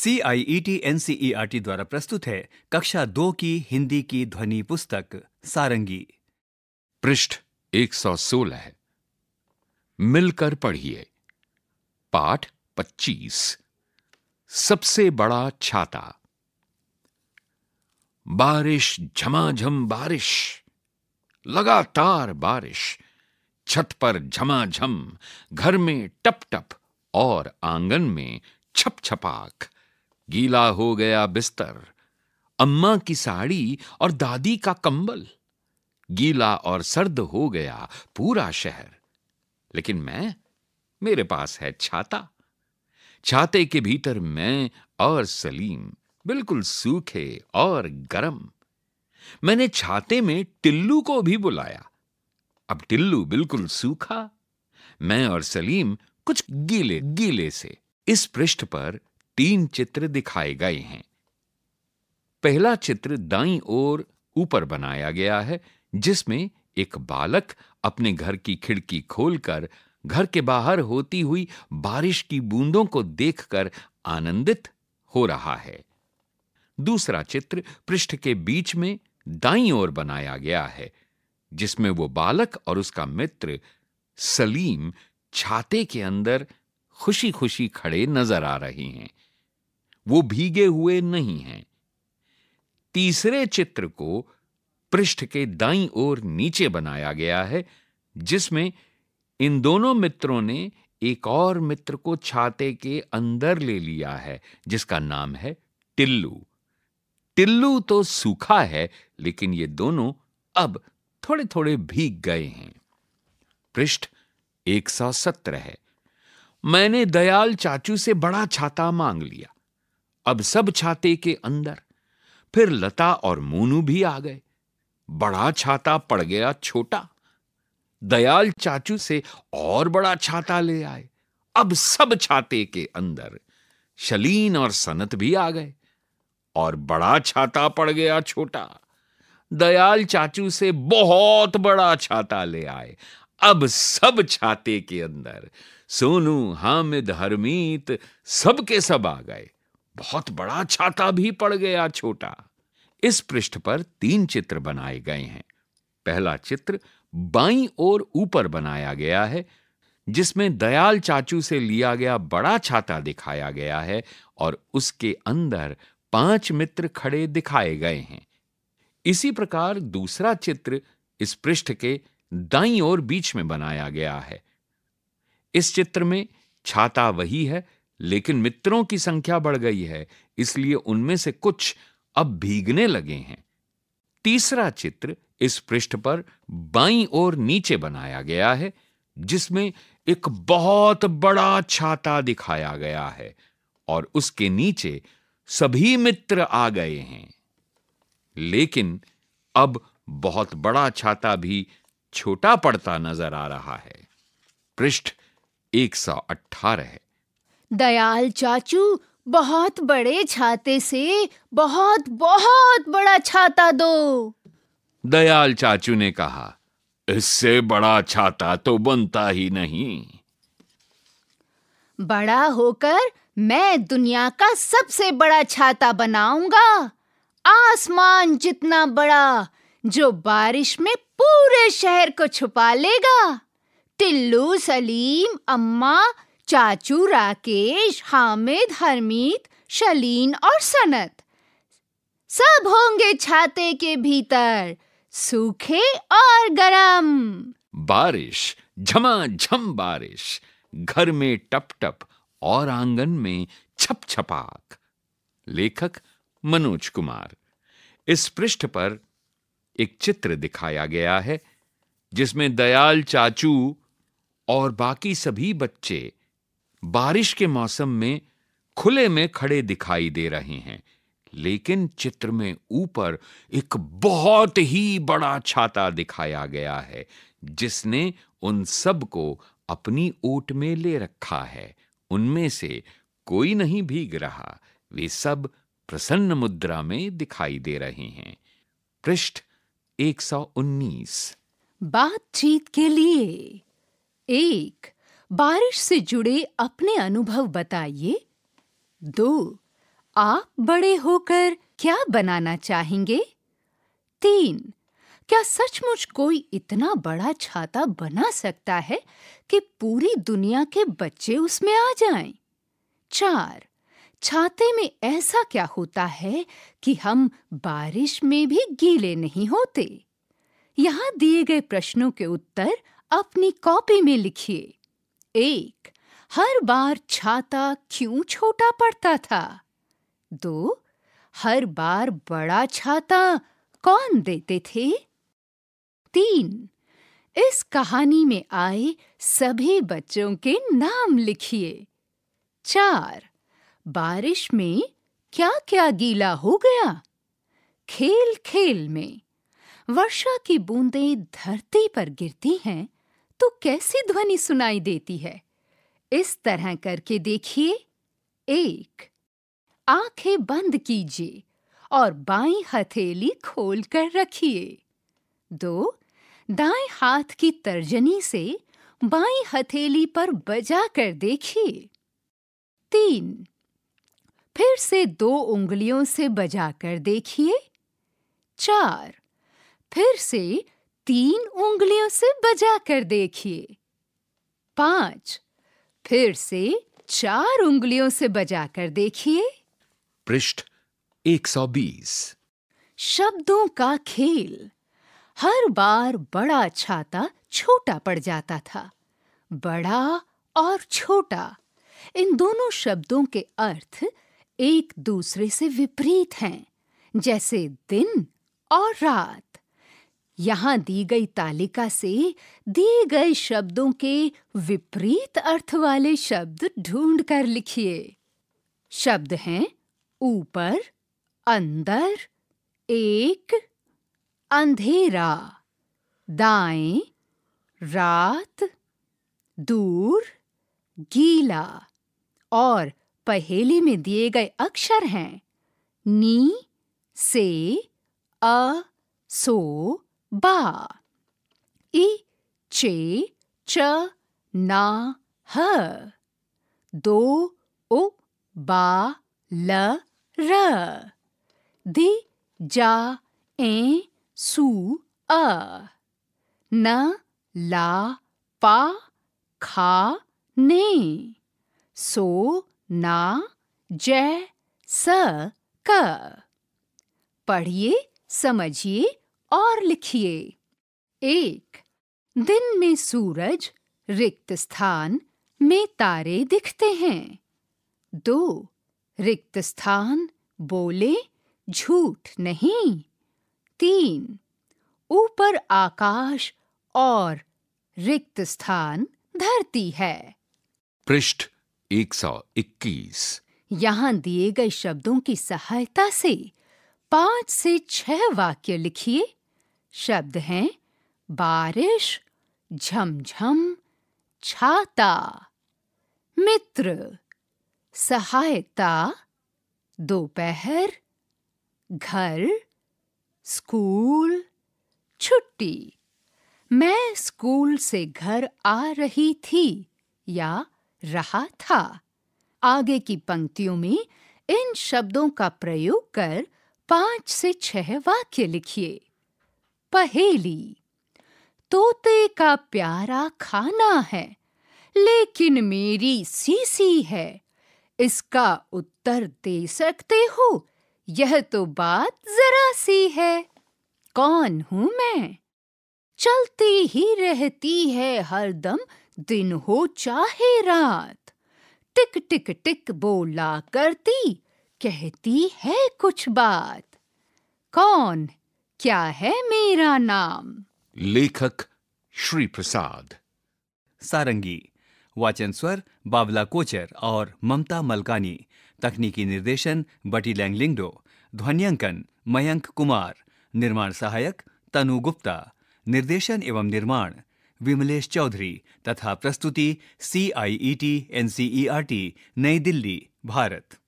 C I E T N C E R T द्वारा प्रस्तुत है कक्षा दो की हिंदी की ध्वनि पुस्तक सारंगी पृष्ठ 116 मिलकर पढ़िए पाठ 25 सबसे बड़ा छाता बारिश झमाझम बारिश लगातार बारिश छत पर झमाझम घर में टप टप और आंगन में छप छपाक गीला हो गया बिस्तर अम्मा की साड़ी और दादी का कंबल गीला और सर्द हो गया पूरा शहर लेकिन मैं मेरे पास है छाता छाते के भीतर मैं और सलीम बिल्कुल सूखे और गरम मैंने छाते में टिल्लू को भी बुलाया अब टिल्लू बिल्कुल सूखा मैं और सलीम कुछ गीले गीले से इस पृष्ठ पर तीन चित्र दिखाए गए हैं पहला चित्र दाई ओर ऊपर बनाया गया है जिसमें एक बालक अपने घर की खिड़की खोलकर घर के बाहर होती हुई बारिश की बूंदों को देखकर आनंदित हो रहा है दूसरा चित्र पृष्ठ के बीच में दाई ओर बनाया गया है जिसमें वो बालक और उसका मित्र सलीम छाते के अंदर खुशी-खुशी खड़े नजर आ रहे हैं वो भीगे हुए नहीं हैं तीसरे चित्र को पृष्ठ के दाईं ओर नीचे बनाया गया है जिसमें इन दोनों मित्रों ने एक और मित्र को छाते के अंदर ले लिया है जिसका नाम है टिल्लू टिल्लू तो सूखा है लेकिन ये दोनों अब थोड़े-थोड़े भीग गए हैं पृष्ठ एक सौ सत्रह है मैंने दयाल चाचू से बड़ा छाता मांग लिया अब सब छाते के अंदर फिर लता और मोनू भी आ गए बड़ा छाता पड़ गया छोटा दयाल चाचू से और बड़ा छाता ले आए अब सब छाते के अंदर शलीन और सनत भी आ गए और बड़ा छाता पड़ गया छोटा दयाल चाचू से बहुत बड़ा छाता ले आए अब सब छाते के अंदर सोनू हामिद हरमीत सबके सब आ गए बहुत बड़ा छाता भी पड़ गया छोटा इस पृष्ठ पर तीन चित्र बनाए गए हैं पहला चित्र बाईं ओर ऊपर बनाया गया है जिसमें दयाल चाचू से लिया गया बड़ा छाता दिखाया गया है और उसके अंदर पांच मित्र खड़े दिखाए गए हैं इसी प्रकार दूसरा चित्र इस पृष्ठ के दाईं ओर बीच में बनाया गया है इस चित्र में छाता वही है लेकिन मित्रों की संख्या बढ़ गई है इसलिए उनमें से कुछ अब भीगने लगे हैं तीसरा चित्र इस पृष्ठ पर बाईं ओर नीचे बनाया गया है जिसमें एक बहुत बड़ा छाता दिखाया गया है और उसके नीचे सभी मित्र आ गए हैं लेकिन अब बहुत बड़ा छाता भी छोटा पड़ता नजर आ रहा है पृष्ठ 118 है दयाल चाचू बहुत बड़े छाते से बहुत बहुत बड़ा छाता दो दयाल चाचू ने कहा इससे बड़ा छाता तो बनता ही नहीं बड़ा होकर मैं दुनिया का सबसे बड़ा छाता बनाऊंगा आसमान जितना बड़ा जो बारिश में पूरे शहर को छुपा लेगा टिल्लू सलीम अम्मा चाचू राकेश हामिद हरमीत शलीन और सनत सब होंगे छाते के भीतर सूखे और गरम बारिश झमाझम जम बारिश घर में टप टप और आंगन में छप छपाक लेखक मनोज कुमार इस पृष्ठ पर एक चित्र दिखाया गया है जिसमें दयाल चाचू और बाकी सभी बच्चे बारिश के मौसम में खुले में खड़े दिखाई दे रहे हैं लेकिन चित्र में ऊपर एक बहुत ही बड़ा छाता दिखाया गया है जिसने उन सब को अपनी ओट में ले रखा है उनमें से कोई नहीं भीग रहा वे सब प्रसन्न मुद्रा में दिखाई दे रहे हैं पृष्ठ 119 बातचीत के लिए एक बारिश से जुड़े अपने अनुभव बताइए दो आप बड़े होकर क्या बनाना चाहेंगे तीन क्या सचमुच कोई इतना बड़ा छाता बना सकता है कि पूरी दुनिया के बच्चे उसमें आ जाएं? चार छाते में ऐसा क्या होता है कि हम बारिश में भी गीले नहीं होते यहाँ दिए गए प्रश्नों के उत्तर अपनी कॉपी में लिखिए एक हर बार छाता क्यों छोटा पड़ता था दो हर बार बड़ा छाता कौन देते थे तीन इस कहानी में आए सभी बच्चों के नाम लिखिए चार बारिश में क्या क्या गीला हो गया खेल खेल में वर्षा की बूंदें धरती पर गिरती हैं तो कैसी ध्वनि सुनाई देती है इस तरह करके देखिए एक आंखें बंद कीजिए और बाई हथेली खोल कर रखिए दो दाएं हाथ की तर्जनी से बाई हथेली पर बजा कर देखिए तीन फिर से दो उंगलियों से बजा कर देखिए चार फिर से तीन उंगलियों से बजा कर देखिए पांच फिर से चार उंगलियों से बजा कर देखिए पृष्ठ 120 शब्दों का खेल हर बार बड़ा छाता छोटा पड़ जाता था बड़ा और छोटा इन दोनों शब्दों के अर्थ एक दूसरे से विपरीत हैं जैसे दिन और रात यहाँ दी गई तालिका से दिए गए शब्दों के विपरीत अर्थ वाले शब्द ढूंढ कर लिखिए शब्द हैं ऊपर अंदर एक अंधेरा दाएं रात दूर गीला और पहेली में दिए गए अक्षर हैं नी से अ सो ba i चे च ना ह दो उ बा ल र दि जा ए सु अ न ला पा खा ने सो ना जय स क पढ़िए समझिए और लिखिए एक दिन में सूरज रिक्त स्थान में तारे दिखते हैं दो रिक्त स्थान बोले झूठ नहीं तीन ऊपर आकाश और रिक्त स्थान धरती है पृष्ठ 121 यहाँ दिए गए शब्दों की सहायता से पांच से छह वाक्य लिखिए शब्द हैं बारिश झमझम छाता मित्र सहायता दोपहर घर स्कूल छुट्टी मैं स्कूल से घर आ रही थी या रहा था आगे की पंक्तियों में इन शब्दों का प्रयोग कर पांच से छह वाक्य लिखिए पहेली तोते का प्यारा खाना है लेकिन मेरी सीसी है इसका उत्तर दे सकते हो यह तो बात जरा सी है कौन हूं मैं चलती ही रहती है हरदम दिन हो चाहे रात टिक टिक टिक बोला करती कहती है कुछ बात कौन क्या है मेरा नाम लेखक श्री प्रसाद सारंगी वाचन स्वर बाबला कोचर और ममता मलकानी तकनीकी निर्देशन बटी लैंगलिंगडो ध्वनियांकन मयंक कुमार निर्माण सहायक तनु गुप्ता निर्देशन एवं निर्माण विमलेश चौधरी तथा प्रस्तुति C I E T N C E R T नई दिल्ली भारत